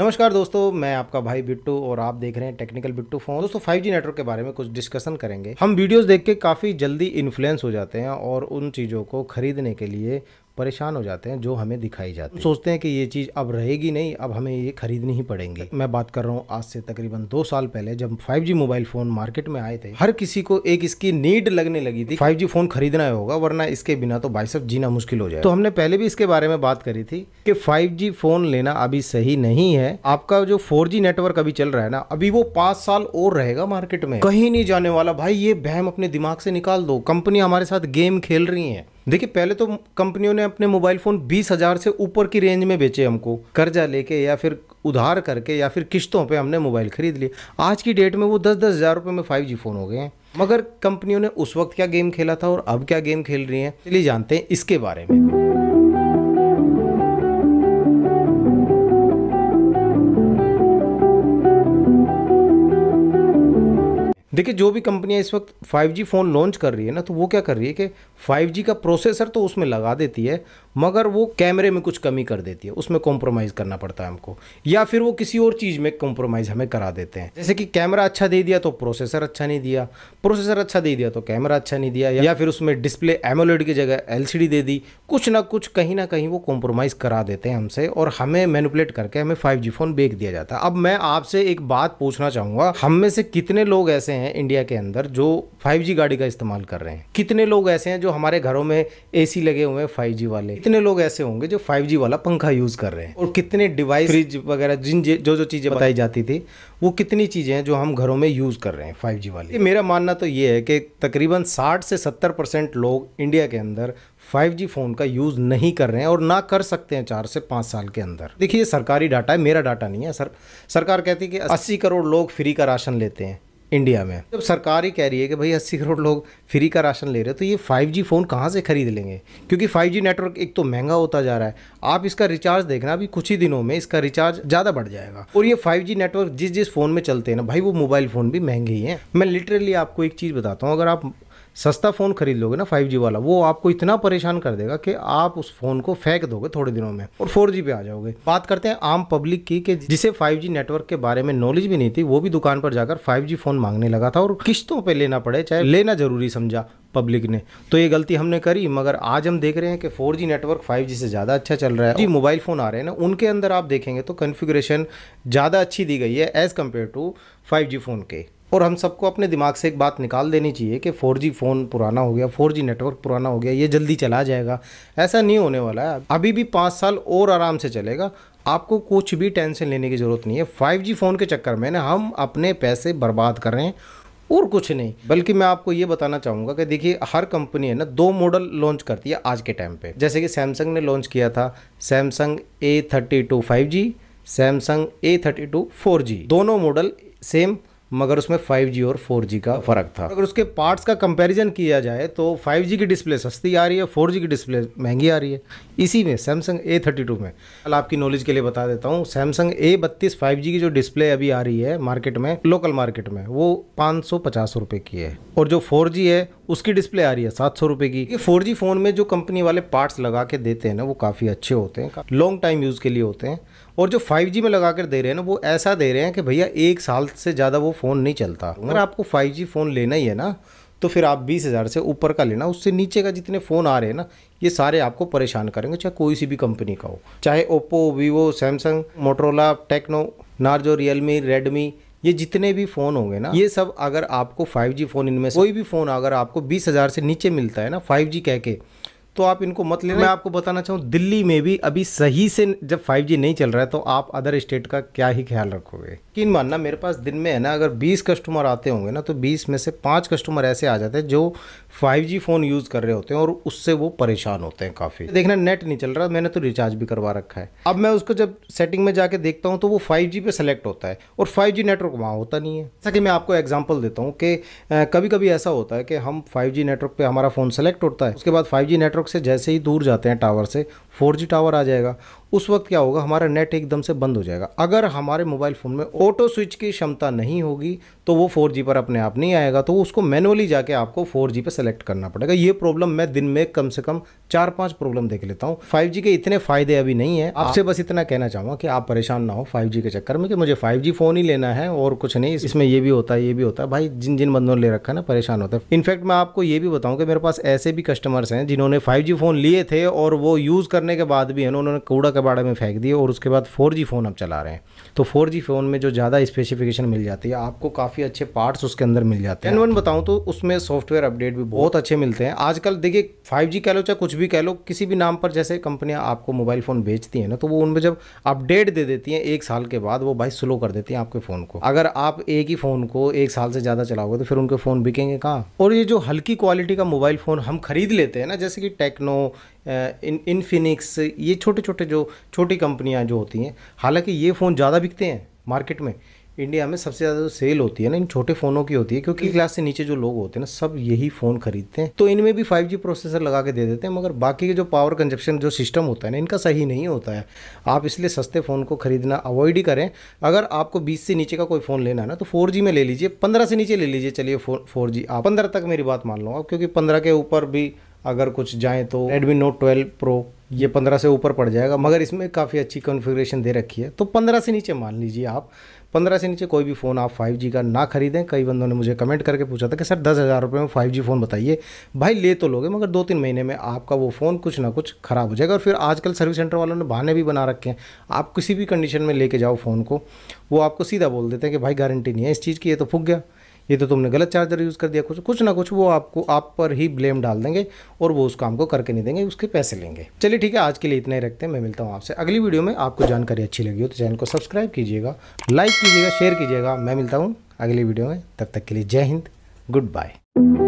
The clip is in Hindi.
नमस्कार दोस्तों मैं आपका भाई बिट्टू और आप देख रहे हैं टेक्निकल बिट्टू फोन दोस्तों 5G नेटवर्क के बारे में कुछ डिस्कशन करेंगे हम वीडियोस देख के काफ़ी जल्दी इन्फ्लुएंस हो जाते हैं और उन चीज़ों को खरीदने के लिए परेशान हो जाते हैं जो हमें दिखाई जाती है सोचते हैं कि ये चीज़ अब रहेगी नहीं अब हमें ये खरीदनी ही पड़ेंगी मैं बात कर रहा हूँ आज से तकरीबन दो साल पहले जब फाइव मोबाइल फ़ोन मार्केट में आए थे हर किसी को एक इसकी नीड लगने लगी थी फाइव फ़ोन खरीदना होगा वरना इसके बिना तो भाई जीना मुश्किल हो जाए तो हमने पहले भी इसके बारे में बात करी थी कि फाइव फ़ोन लेना अभी सही नहीं है आपका जो फोर नेटवर्क अभी चल रहा है ना अभी वो पाँच साल और रहेगा मार्केट में कहीं नहीं जाने वाला भाई ये बहम अपने दिमाग से निकाल दो कंपनी हमारे साथ गेम खेल रही है देखिए पहले तो कंपनियों ने अपने मोबाइल फ़ोन बीस हज़ार से ऊपर की रेंज में बेचे हमको कर्जा लेके या फिर उधार करके या फिर किस्तों पे हमने मोबाइल ख़रीद लिए आज की डेट में वो दस दस हज़ार रुपये में फाइव जी फ़ोन हो गए हैं मगर कंपनियों ने उस वक्त क्या गेम खेला था और अब क्या गेम खेल रही हैं चलिए जानते हैं इसके बारे में देखिए जो भी कंपनियां इस वक्त 5G फ़ोन लॉन्च कर रही है ना तो वो क्या कर रही है कि 5G का प्रोसेसर तो उसमें लगा देती है मगर वो कैमरे में कुछ कमी कर देती है उसमें कॉम्प्रोमाइज़ करना पड़ता है हमको या फिर वो किसी और चीज़ में कॉम्प्रोमाइज़ हमें करा देते हैं जैसे कि कैमरा अच्छा दे दिया तो प्रोसेसर अच्छा नहीं दिया प्रोसेसर अच्छा दे दिया तो कैमरा अच्छा नहीं दिया या फिर उसमें डिस्प्ले एमोलेड की जगह एल दे दी कुछ ना कुछ कहीं ना कहीं वो कॉम्प्रोमाइज़ करा देते हैं हमसे और हमें मैनुपलेट करके हमें फाइव फ़ोन बेच दिया जाता है अब मैं आपसे एक बात पूछना चाहूँगा हम में से कितने लोग ऐसे हैं हैं इंडिया के अंदर जो 5G गाड़ी का इस्तेमाल कर रहे हैं कितने लोग ऐसे हैं जो हमारे घरों में एसी लगे हुए हैं 5G वाले कितने लोग ऐसे होंगे जो 5G वाला पंखा यूज़ कर रहे हैं और कितने डिवाइस फ्रिज वगैरह जिन जो जो चीज़ें बताई जाती थी वो कितनी चीज़ें हैं जो हम घरों में यूज़ कर रहे हैं फाइव वाले मेरा मानना तो ये है कि तकरीबन साठ से सत्तर लोग इंडिया के अंदर 5G फ़ोन का यूज़ नहीं कर रहे हैं और ना कर सकते हैं चार से पांच साल के अंदर देखिए सरकारी डाटा है मेरा डाटा नहीं है सर सरकार कहती है कि 80 करोड़ लोग फ्री का राशन लेते हैं इंडिया में जब सरकार ही कह रही है कि भाई अस्सी करोड़ लोग फ्री का राशन ले रहे हैं तो ये फाइव जी फ़ोन कहाँ से ख़रीद लेंगे क्योंकि फाइव जी नेटवर्क एक तो महंगा होता जा रहा है आप इसका रिचार्ज देखना अभी कुछ ही दिनों में इसका रिचार्ज ज़्यादा बढ़ जाएगा और ये फाइव जी नेटवर्क जिस जिस फ़ोन में चलते हैं ना भाई वो मोबाइल फ़ोन भी महंगे ही हैं मैं लिटरली आपको एक चीज़ बताता हूँ अगर आप सस्ता फ़ोन ख़रीद लोगे ना फाइव जी वाला वो आपको इतना परेशान कर देगा कि आप उस फ़ोन को फेंक दोगे थोड़े दिनों में और फोर जी पे आ जाओगे बात करते हैं आम पब्लिक की कि जिसे फाइव जी नेटवर्क के बारे में नॉलेज भी नहीं थी वो भी दुकान पर जाकर फाइव जी फ़ोन मांगने लगा था और किस्तों पर लेना पड़े चाहे लेना ज़रूरी समझा पब्लिक ने तो ये गलती हमने करी मगर आज हम देख रहे हैं कि 4G नेटवर्क 5G से ज़्यादा अच्छा चल रहा है जी मोबाइल फ़ोन आ रहे हैं ना उनके अंदर आप देखेंगे तो कन्फिग्रेशन ज़्यादा अच्छी दी गई है as compare to 5G phone के और हम सबको अपने दिमाग से एक बात निकाल देनी चाहिए कि 4G फ़ोन पुराना हो गया 4G नेटवर्क पुराना हो गया ये जल्दी चला जाएगा ऐसा नहीं होने वाला है अभी भी पाँच साल और आराम से चलेगा आपको कुछ भी टेंशन लेने की ज़रूरत नहीं है 5G फ़ोन के चक्कर में ना हम अपने पैसे बर्बाद कर रहे हैं और कुछ नहीं बल्कि मैं आपको ये बताना चाहूँगा कि देखिए हर कंपनी है ना दो मॉडल लॉन्च करती है आज के टाइम पे जैसे कि सैमसंग ने लॉन्च किया था Samsung A thirty two five G Samsung A thirty two four G दोनों मॉडल सेम मगर उसमें 5G और 4G का फ़र्क था अगर उसके पार्ट्स का कंपैरिजन किया जाए तो 5G की डिस्प्ले सस्ती आ रही है 4G की डिस्प्ले महंगी आ रही है इसी में सैमसंग A32 में कल आपकी नॉलेज के लिए बता देता हूँ सैमसंग A32 5G की जो डिस्प्ले अभी आ रही है मार्केट में लोकल मार्केट में वो पाँच सौ की है और जो फोर है उसकी डिस्प्ले आ रही है सात सौ रुपये की ये फोर फ़ोन में जो कंपनी वाले पार्ट्स लगा के देते हैं ना वो काफ़ी अच्छे होते हैं लॉन्ग टाइम यूज़ के लिए होते हैं और जो 5G में लगा कर दे रहे हैं ना वो ऐसा दे रहे हैं कि भैया एक साल से ज़्यादा वो फ़ोन नहीं चलता अगर आपको 5G फ़ोन लेना ही है ना तो फिर आप बीस हज़ार से ऊपर का लेना उससे नीचे का जितने फ़ोन आ रहे हैं ना ये सारे आपको परेशान करेंगे चाहे कोई सी भी कंपनी का हो चाहे Oppo Vivo Samsung Motorola Tecno Narzo Realme Redmi ये जितने भी फ़ोन होंगे ना ये सब अगर आपको 5G फ़ोन इनमें कोई भी फ़ोन अगर आपको बीस हज़ार से नीचे मिलता है ना 5G कह के तो आप इनको मत लेना मैं आपको बताना चाहूँ दिल्ली में भी अभी सही से जब 5G नहीं चल रहा है तो आप अदर स्टेट का क्या ही ख्याल रखोगे किन मानना मेरे पास दिन में है ना अगर 20 कस्टमर आते होंगे ना तो 20 में से पाँच कस्टमर ऐसे आ जाते हैं जो 5G फ़ोन यूज़ कर रहे होते हैं और उससे वो परेशान होते हैं काफ़ी देखना नेट नहीं चल रहा मैंने तो रिचार्ज भी करवा रखा है अब मैं उसको जब सेटिंग में जाके देखता हूँ तो वो फाइव जी सेलेक्ट होता है और फाइव नेटवर्क वहाँ होता नहीं है जैसा कि मैं आपको एग्जाम्पल देता हूँ कि कभी कभी ऐसा होता है कि हम फाइव नेटवर्क पर हमारा फ़ोन सेलेक्ट होता है उसके बाद फाइव नेटवर्क नेटवर्क से जैसे ही दूर जाते हैं टावर से फोर टावर आ जाएगा उस वक्त क्या होगा हमारा नेट एकदम से बंद हो जाएगा अगर हमारे मोबाइल फ़ोन में ऑटो स्विच की क्षमता नहीं होगी तो वो फोर पर अपने आप नहीं आएगा तो उसको मैनुअली जाके आपको फोर पर सेलेक्ट करना पड़ेगा ये प्रॉब्लम मैं दिन में कम से कम चार पाँच प्रॉब्लम देख लेता हूँ फाइव के इतने फ़ायदे अभी नहीं है हाँ। आपसे बस इतना कहना चाहूँगा कि आप परेशान ना हो फाइव के चक्कर में कि मुझे फाइव फ़ोन ही लेना है और कुछ नहीं इसमें ये भी होता है ये भी होता है भाई जिन जिन बंदों ने ले रखा है ना परेशान होता है इनफैक्ट मैं आपको ये भी बताऊँ कि मेरे पास ऐसे भी कस्टमर्स हैं जिन्होंने फाइव फ़ोन लिए थे और वो यूज़ करने के बाद भी है उन्होंने कूड़ा कबाड़ा में फेंक दिए और उसके बाद फ़ोर जी फ़ोन आप चला रहे हैं तो फ़ोर जी फ़ोन में जो ज़्यादा स्पेसिफिकेशन मिल जाती है आपको काफ़ी अच्छे पार्ट्स उसके अंदर मिल जाते हैं एन वन बताऊँ तो उसमें सॉफ्टवेयर अपडेट भी बहुत अच्छे मिलते हैं आजकल देखिए फाइव जी कह लो चाहे कुछ भी कह लो किसी भी नाम पर जैसे कंपनियाँ आपको मोबाइल फ़ोन बेचती हैं ना तो वो उनमें जब अपडेट दे देती हैं एक साल के बाद वो भाई स्लो कर देती हैं आपके फ़ोन को अगर आप एक ही फ़ोन को एक साल से ज़्यादा चलाओगे तो फिर उनके फ़ोन बिकेंगे कहाँ और ये जो हल्की क्वालिटी का मोबाइल फ़ोन हम खरीद लेते हैं ना जैसे कि टेक्नो इन इनफिनिक्स ये छोटे छोटे जो छोटी कंपनियाँ जो होती हैं हालांकि ये फ़ोन ज़्यादा बिकते हैं मार्केट में इंडिया में सबसे ज़्यादा जो सेल होती है ना इन छोटे फ़ोनों की होती है क्योंकि क्लास से नीचे जो लोग होते हैं ना सब यही फ़ोन खरीदते हैं तो इनमें भी 5G प्रोसेसर लगा के दे देते हैं मगर बाकी के जो पावर कंजप्शन जो सिस्टम होता है ना इनका सही नहीं होता है आप इसलिए सस्ते फ़ोन को खरीदना अवॉइड ही करें अगर आपको बीस से नीचे का कोई फ़ोन लेना है ना तो फोर में ले लीजिए पंद्रह से नीचे ले लीजिए चलिए फोर आप पंद्रह तक मेरी बात मान लो आप क्योंकि पंद्रह के ऊपर भी अगर कुछ जाएँ तो रेडमी नोट ट्वेल्व प्रो ये पंद्रह से ऊपर पड़ जाएगा मगर इसमें काफ़ी अच्छी कॉन्फ़िगरेशन दे रखी है तो पंद्रह से नीचे मान लीजिए आप पंद्रह से नीचे कोई भी फ़ोन आप फाइव जी का ना खरीदें कई बंदों ने मुझे कमेंट करके पूछा था कि सर दस हज़ार रुपये में फाइव जी फ़ोन बताइए भाई ले तो लोगे मगर दो तीन महीने में आपका वो फ़ोन कुछ ना कुछ ख़राब हो जाएगा और फिर आजकल सर्विस सेंटर वालों ने बहाने भी बना रखे हैं आप किसी भी कंडीशन में लेके जाओ फ़ोन को वो आपको सीधा बोल देते हैं कि भाई गारंटी नहीं है इस चीज़ की ये तो फूक गया ये तो तुमने गलत चार्जर यूज़ कर दिया कुछ कुछ ना कुछ वो आपको आप पर ही ब्लेम डाल देंगे और वो उस काम को करके नहीं देंगे उसके पैसे लेंगे चलिए ठीक है आज के लिए इतना ही रखते हैं मैं मिलता हूँ आपसे अगली वीडियो में आपको जानकारी अच्छी लगी हो तो चैनल को सब्सक्राइब कीजिएगा लाइक कीजिएगा शेयर कीजिएगा मैं मिलता हूँ अगली वीडियो में तब तक के लिए जय हिंद गुड बाय